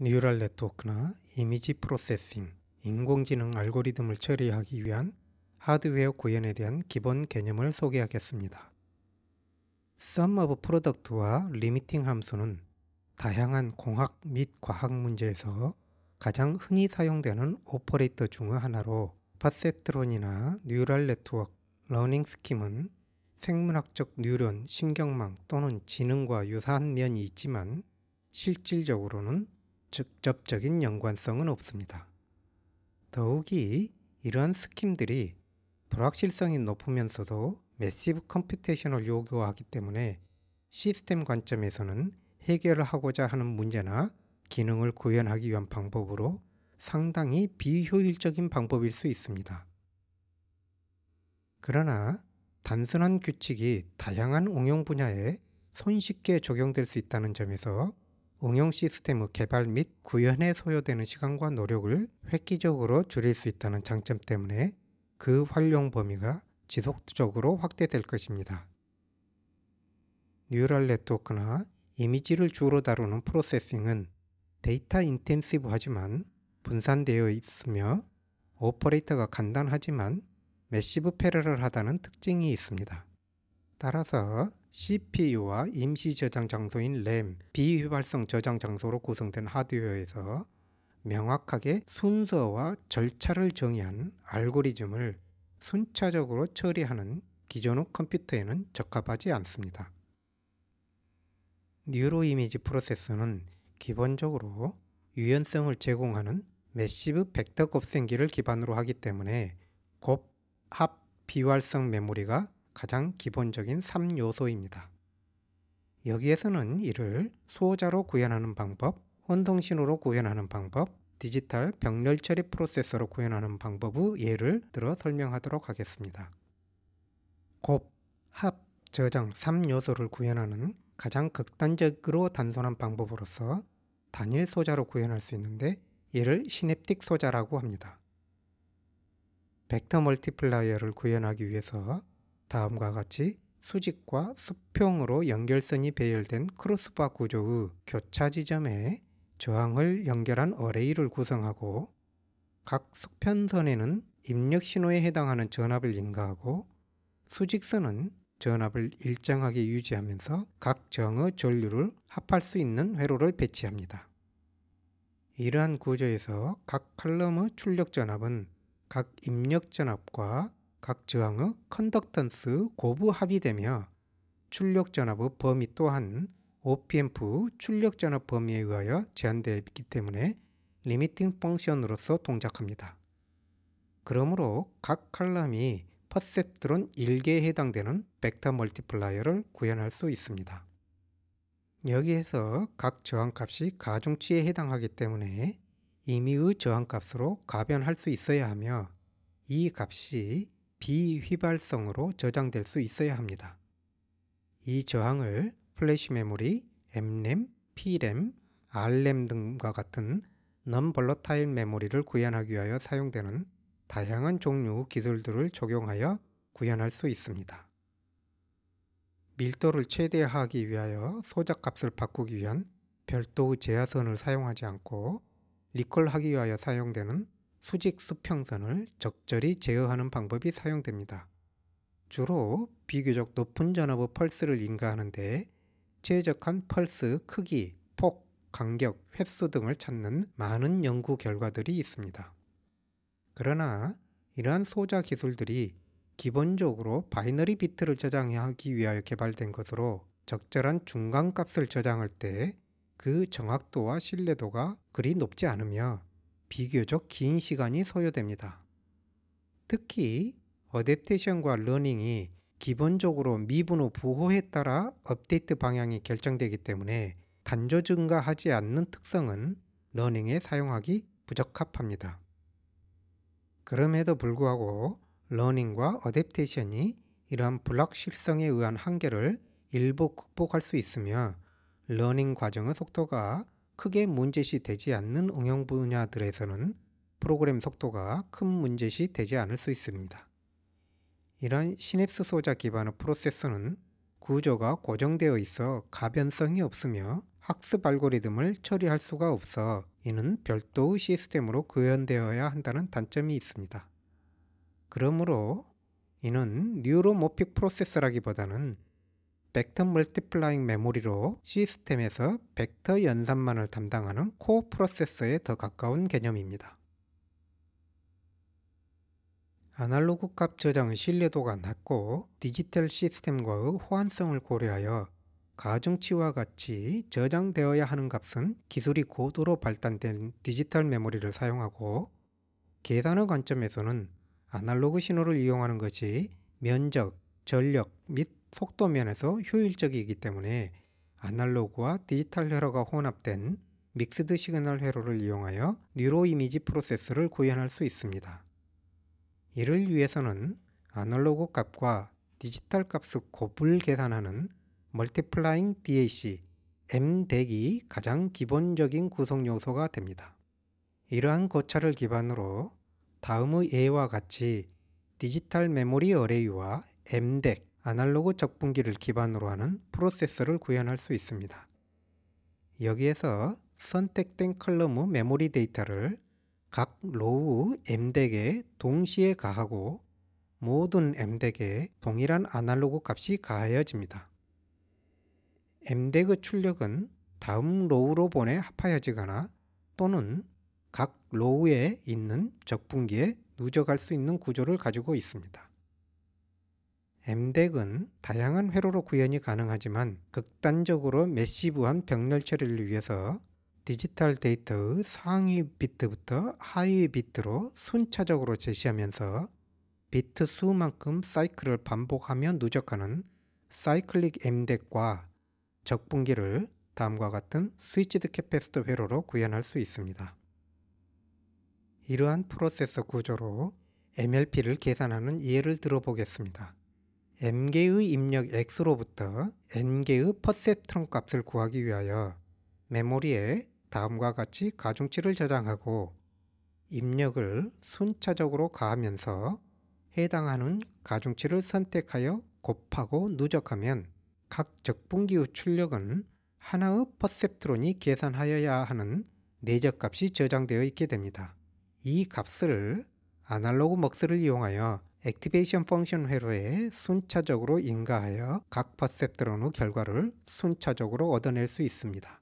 뉴럴 네트워크나 이미지 프로세싱, 인공지능 알고리즘을 처리하기 위한 하드웨어 구현에 대한 기본 개념을 소개하겠습니다. Sum of Product와 Limiting 함수는 다양한 공학 및 과학 문제에서 가장 흔히 사용되는 오퍼레이터 중의 하나로 파세트론이나 뉴럴 네트워크, 러닝 스킴은 생물학적 뉴런, 신경망 또는 지능과 유사한 면이 있지만 실질적으로는 직접적인 연관성은 없습니다. 더욱이 이러한 스킴들이 불확실성이 높으면서도 매시브 컴퓨테이션을 요구하기 때문에 시스템 관점에서는 해결하고자 하는 문제나 기능을 구현하기 위한 방법으로 상당히 비효율적인 방법일 수 있습니다. 그러나 단순한 규칙이 다양한 응용 분야에 손쉽게 적용될 수 있다는 점에서 응용 시스템의 개발 및 구현에 소요되는 시간과 노력을 획기적으로 줄일 수 있다는 장점 때문에 그 활용 범위가 지속적으로 확대될 것입니다. 뉴럴 네트워크나 이미지를 주로 다루는 프로세싱은 데이터 인텐시브하지만 분산되어 있으며 오퍼레이터가 간단하지만 매시브 패러럴하다는 특징이 있습니다. 따라서 CPU와 임시 저장 장소인 램, 비휘발성 저장 장소로 구성된 하드웨어에서 명확하게 순서와 절차를 정의한 알고리즘을 순차적으로 처리하는 기존의 컴퓨터에는 적합하지 않습니다. 뉴로 이미지 프로세서는 기본적으로 유연성을 제공하는 매시브 벡터 곱셈기를 기반으로 하기 때문에 곱합 비활성 메모리가 가장 기본적인 3요소입니다. 여기에서는 이를 수호자로 구현하는 방법, 혼동신호로 구현하는 방법, 디지털 병렬 처리 프로세서로 구현하는 방법의 예를 들어 설명하도록 하겠습니다. 곱, 합, 저장 3요소를 구현하는 가장 극단적으로 단순한 방법으로서 단일 소자로 구현할 수 있는데 얘를 시냅틱 소자라고 합니다. 벡터 멀티플라이어를 구현하기 위해서 다음과 같이 수직과 수평으로 연결선이 배열된 크로스바 구조의 교차 지점에 저항을 연결한 어레이를 구성하고 각 수편선에는 입력 신호에 해당하는 전압을 인가하고 수직선은 전압을 일정하게 유지하면서 각 정의 전류를 합할 수 있는 회로를 배치합니다. 이러한 구조에서 각 칼럼의 출력 전압은 각 입력 전압과 각 저항의 컨덕턴스 고부 합이되며 출력 전압의 범위 또한 o p m f 출력 전압 범위에 의하여 제한되어 있기 때문에 리미팅 펑션으로서 동작합니다. 그러므로 각 칼럼이 퍼셉트론 1개에 해당되는 벡터 멀티플라이어를 구현할 수 있습니다. 여기에서 각 저항값이 가중치에 해당하기 때문에 임의의 저항값으로 가변할 수 있어야 하며 이 값이 비휘발성으로 저장될 수 있어야 합니다. 이 저항을 플래시 메모리, MRAM, PRAM, RRAM 등과 같은 넘블러타일 메모리를 구현하기 위하여 사용되는 다양한 종류 기술들을 적용하여 구현할 수 있습니다. 밀도를 최대화하기 위하여 소작값을 바꾸기 위한 별도제어선을 사용하지 않고 리콜하기 위하여 사용되는 수직 수평선을 적절히 제어하는 방법이 사용됩니다. 주로 비교적 높은 전압의 펄스를 인가하는데 최적한 펄스 크기, 폭, 간격, 횟수 등을 찾는 많은 연구 결과들이 있습니다. 그러나 이러한 소자 기술들이 기본적으로 바이너리 비트를 저장하기 위하여 개발된 것으로 적절한 중간값을 저장할 때 그 정확도와 신뢰도가 그리 높지 않으며 비교적 긴 시간이 소요됩니다. 특히 어댑테이션과 러닝이 기본적으로 미분호 부호에 따라 업데이트 방향이 결정되기 때문에 단조 증가하지 않는 특성은 러닝에 사용하기 부적합합니다. 그럼에도 불구하고 러닝과 어댑테이션이 이러한 불확실성에 의한 한계를 일부 극복할 수 있으며 러닝 과정의 속도가 크게 문제시 되지 않는 응용 분야들에서는 프로그램 속도가 큰 문제시 되지 않을 수 있습니다. 이러한 시냅스 소자 기반의 프로세서는 구조가 고정되어 있어 가변성이 없으며 학습 알고리즘을 처리할 수가 없어 이는 별도의 시스템으로 구현되어야 한다는 단점이 있습니다. 그러므로 이는 뉴로모픽 프로세서라기보다는 벡터 멀티플라잉 메모리로 시스템에서 벡터 연산만을 담당하는 코어 프로세서에 더 가까운 개념입니다. 아날로그 값 저장의 신뢰도가 낮고 디지털 시스템과의 호환성을 고려하여 가중치와 같이 저장되어야 하는 값은 기술이 고도로 발달된 디지털 메모리를 사용하고 계산의 관점에서는 아날로그 신호를 이용하는 것이 면적, 전력 및 속도 면에서 효율적이기 때문에 아날로그와 디지털 회로가 혼합된 믹스드 시그널 회로를 이용하여 뉴로 이미지 프로세스를 구현할 수 있습니다. 이를 위해서는 아날로그 값과 디지털 값의 곱을 계산하는 멀티플라잉 DAC m d 0 c 이 가장 기본적인 구성 요소가 됩니다. 이러한 고찰을 기반으로 다음의 예와 같이 디지털 메모리 어레이와 m d 0 c 아날로그 적분기를 기반으로 하는 프로세서를 구현할 수 있습니다. 여기에서 선택된 컬러무 메모리 데이터를 각 로우 m덱에 동시에 가하고 모든 m덱에 동일한 아날로그 값이 가하여집니다. m덱의 출력은 다음 로우로 보내 합하여지거나 또는 각 로우에 있는 적분기에 누적할 수 있는 구조를 가지고 있습니다. 엠덱은 다양한 회로로 구현이 가능하지만 극단적으로 메시브한 병렬 처리를 위해서 디지털 데이터의 상위 비트부터 하위 비트로 순차적으로 제시하면서 비트 수만큼 사이클을 반복하며 누적하는 사이클릭 엠덱과 적분기를 다음과 같은 스위치드 캐패스터 회로로 구현할 수 있습니다. 이러한 프로세서 구조로 MLP를 계산하는 예를 들어보겠습니다. m개의 입력 x로부터 n개의 퍼셉트론 값을 구하기 위하여 메모리에 다음과 같이 가중치를 저장하고 입력을 순차적으로 가하면서 해당하는 가중치를 선택하여 곱하고 누적하면 각 적분기의 출력은 하나의 퍼셉트론이 계산하여야 하는 내적값이 저장되어 있게 됩니다. 이 값을 아날로그 먹스를 이용하여 액티베이션 펑션 회로에 순차적으로 인가하여 각 퍼셉트론의 결과를 순차적으로 얻어낼 수 있습니다.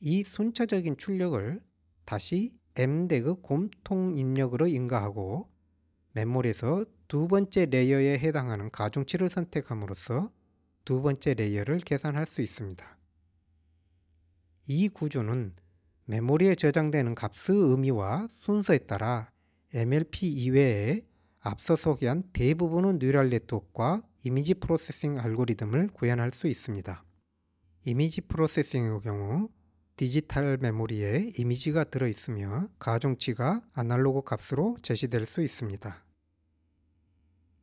이 순차적인 출력을 다시 M덱의 곰통 입력으로 인가하고 메모리에서 두 번째 레이어에 해당하는 가중치를 선택함으로써 두 번째 레이어를 계산할 수 있습니다. 이 구조는 메모리에 저장되는 값의 의미와 순서에 따라 MLP 이외에 앞서 소개한 대부분의 뉴럴 네트워크와 이미지 프로세싱 알고리즘을 구현할 수 있습니다. 이미지 프로세싱의 경우 디지털 메모리에 이미지가 들어있으며 가중치가 아날로그 값으로 제시될 수 있습니다.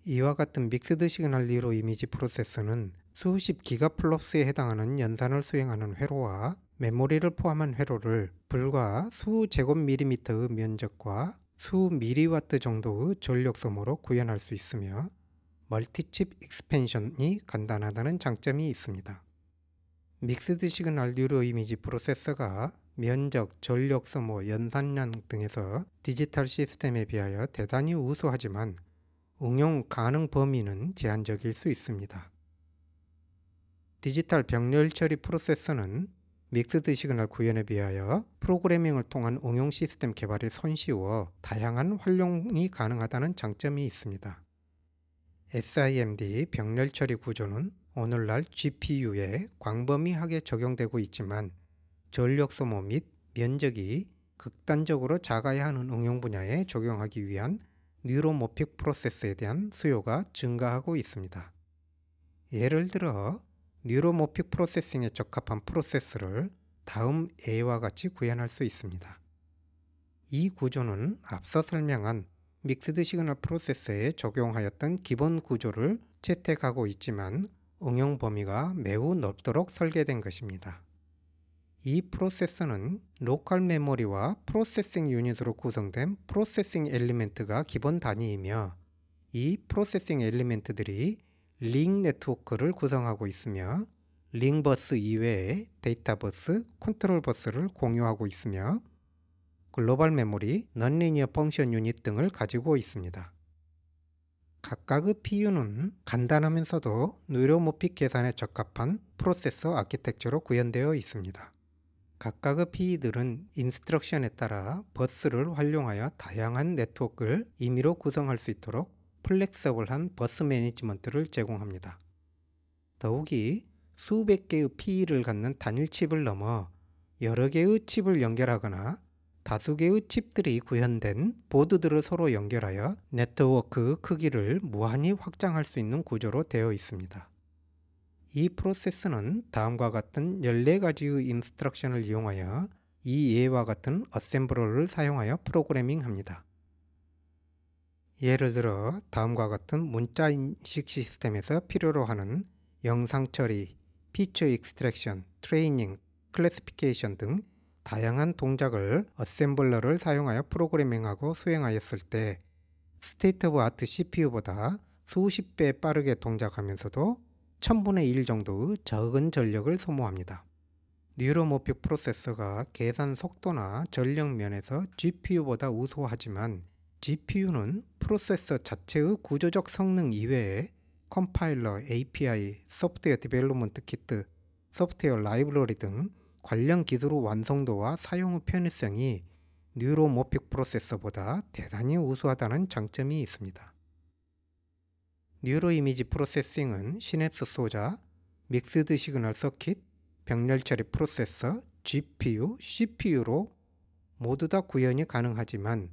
이와 같은 믹스드 시그널 리로 이미지 프로세서는 수십 기가플럭스에 해당하는 연산을 수행하는 회로와 메모리를 포함한 회로를 불과 수제곱미리미터의 면적과 수 미리와트 정도의 전력 소모로 구현할 수 있으며 멀티칩 익스펜션이 간단하다는 장점이 있습니다. 믹스드 시그널 뉴로 이미지 프로세서가 면적, 전력 소모, 연산량 등에서 디지털 시스템에 비하여 대단히 우수하지만 응용 가능 범위는 제한적일 수 있습니다. 디지털 병렬 처리 프로세서는 믹스드 시그널 구현에 비하여 프로그래밍을 통한 응용 시스템 개발이 손쉬워 다양한 활용이 가능하다는 장점이 있습니다. SIMD 병렬 처리 구조는 오늘날 GPU에 광범위하게 적용되고 있지만 전력 소모 및 면적이 극단적으로 작아야 하는 응용 분야에 적용하기 위한 뉴로모픽 프로세스에 대한 수요가 증가하고 있습니다. 예를 들어 뉴로모픽 프로세싱에 적합한 프로세스를 다음 예와 같이 구현할 수 있습니다. 이 구조는 앞서 설명한 믹스드 시그널 프로세스에 적용하였던 기본 구조를 채택하고 있지만 응용 범위가 매우 넓도록 설계된 것입니다. 이 프로세서는 로컬 메모리와 프로세싱 유닛으로 구성된 프로세싱 엘리멘트가 기본 단위이며 이 프로세싱 엘리멘트들이 링 네트워크를 구성하고 있으며 링버스 이외에 데이터버스, 컨트롤버스를 공유하고 있으며 글로벌 메모리, 넌리니어 펑션 유닛 등을 가지고 있습니다. 각각의 PU는 간단하면서도 뉴로 모픽 계산에 적합한 프로세서 아키텍처로 구현되어 있습니다. 각각의 PE들은 인스트럭션에 따라 버스를 활용하여 다양한 네트워크를 임의로 구성할 수 있도록 플렉서블한 버스 매니지먼트를 제공합니다. 더욱이 수백 개의 PE를 갖는 단일 칩을 넘어 여러 개의 칩을 연결하거나 다수 개의 칩들이 구현된 보드들을 서로 연결하여 네트워크 크기를 무한히 확장할 수 있는 구조로 되어 있습니다. 이 프로세스는 다음과 같은 14가지의 인스트럭션을 이용하여 이 예와 같은 어셈블러를 사용하여 프로그래밍합니다. 예를 들어 다음과 같은 문자 인식 시스템에서 필요로 하는 영상 처리, 피처 익스트랙션, 트레이닝, 클래스피케이션 등 다양한 동작을 어셈블러를 사용하여 프로그래밍하고 수행하였을 때 스테이트 오브 아트 CPU보다 수십 배 빠르게 동작하면서도 1000분의 1정도 적은 전력을 소모합니다. 뉴로모픽 프로세서가 계산 속도나 전력 면에서 GPU보다 우수하지만 GPU는 프로세서 자체의 구조적 성능 이외에 컴파일러, API, 소프트웨어 디벨로먼트 키트, 소프트웨어 라이브러리 등 관련 기술의 완성도와 사용의 편의성이 뉴로모픽 프로세서보다 대단히 우수하다는 장점이 있습니다. 뉴로 이미지 프로세싱은 시냅스 소자, 믹스드 시그널 서킷, 병렬 처리 프로세서, GPU, CPU로 모두 다 구현이 가능하지만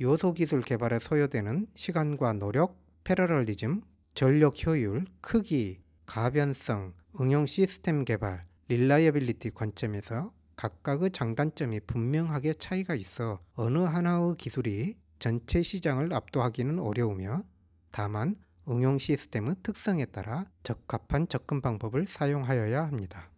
요소 기술 개발에 소요되는 시간과 노력, 패러럴리즘, 전력 효율, 크기, 가변성, 응용 시스템 개발, 릴라이어빌리티 관점에서 각각의 장단점이 분명하게 차이가 있어 어느 하나의 기술이 전체 시장을 압도하기는 어려우며 다만 응용 시스템의 특성에 따라 적합한 접근 방법을 사용하여야 합니다.